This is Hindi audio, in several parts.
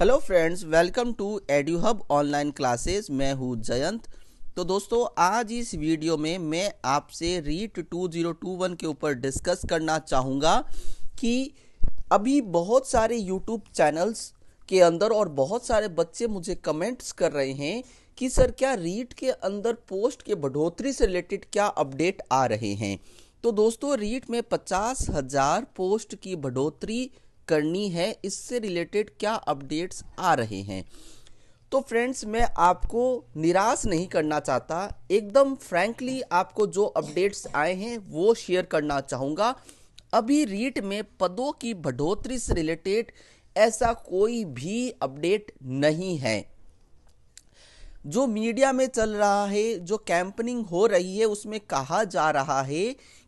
hello friends welcome to Edu Hub online classes मैं हूँ जयंत तो दोस्तों आज इस वीडियो में मैं आपसे रीट 2021 के ऊपर डिस्कस करना चाहूँगा कि अभी बहुत सारे यूट्यूब चैनल्स के अंदर और बहुत सारे बच्चे मुझे कमेंट्स कर रहे हैं कि सर क्या रीट के अंदर पोस्ट के बढ़ोतरी से रिलेटेड क्या अपडेट आ रहे हैं तो दोस्तों रीट में पचास हज़ार पोस्ट की बढ़ोतरी करनी है इससे रिलेटेड क्या अपडेट्स आ रहे हैं तो फ्रेंड्स मैं आपको निराश नहीं करना चाहता एकदम फ्रैंकली आपको जो अपडेट्स आए हैं वो शेयर करना चाहूँगा अभी रीट में पदों की बढ़ोतरी से रिलेटेड ऐसा कोई भी अपडेट नहीं है जो मीडिया में चल रहा है जो कैंपनिंग हो रही है उसमें कहा जा रहा है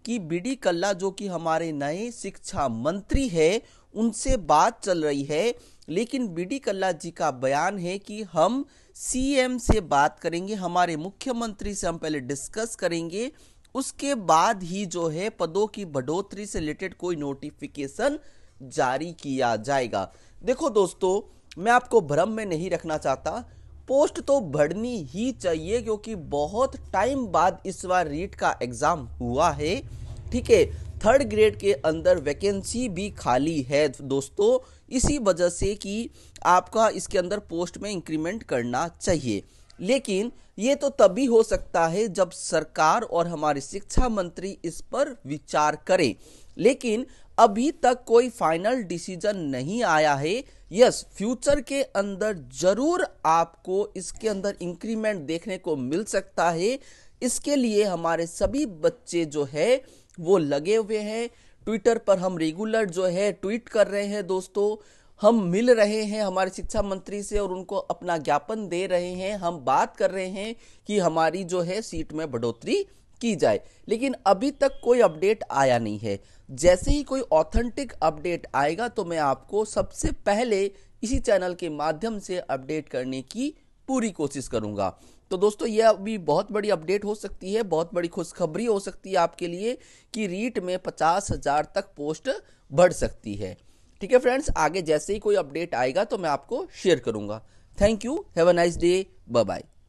कि बीडी कल्ला जो कि हमारे नए शिक्षा मंत्री है उनसे बात चल रही है लेकिन बी डी कल्ला जी का बयान है कि हम सीएम से बात करेंगे हमारे मुख्यमंत्री से हम पहले डिस्कस करेंगे उसके बाद ही जो है पदों की बढ़ोतरी से रिलेटेड कोई नोटिफिकेशन जारी किया जाएगा देखो दोस्तों मैं आपको भ्रम में नहीं रखना चाहता पोस्ट तो बढ़नी ही चाहिए क्योंकि बहुत टाइम बाद इस बार रीट का एग्जाम हुआ है ठीक है थर्ड ग्रेड के अंदर वैकेंसी भी खाली है दोस्तों इसी वजह से कि आपका इसके अंदर पोस्ट में इंक्रीमेंट करना चाहिए लेकिन ये तो तभी हो सकता है जब सरकार और हमारे शिक्षा मंत्री इस पर विचार करें लेकिन अभी तक कोई फाइनल डिसीजन नहीं आया है यस फ्यूचर के अंदर जरूर आपको इसके अंदर इंक्रीमेंट देखने को मिल सकता है इसके लिए हमारे सभी बच्चे जो है वो लगे हुए हैं ट्विटर पर हम रेगुलर जो है ट्वीट कर रहे हैं दोस्तों हम मिल रहे हैं हमारे शिक्षा मंत्री से और उनको अपना ज्ञापन दे रहे हैं हम बात कर रहे हैं कि हमारी जो है सीट में बढ़ोतरी की जाए लेकिन अभी तक कोई अपडेट आया नहीं है जैसे ही कोई ऑथेंटिक अपडेट आएगा तो मैं आपको सबसे पहले इसी चैनल के माध्यम से अपडेट करने की पूरी कोशिश करूंगा तो दोस्तों यह अभी बहुत बड़ी अपडेट हो सकती है बहुत बड़ी खुशखबरी हो सकती है आपके लिए कि रीट में पचास हज़ार तक पोस्ट बढ़ सकती है ठीक है फ्रेंड्स आगे जैसे ही कोई अपडेट आएगा तो मैं आपको शेयर करूंगा thank you have a nice day bye bye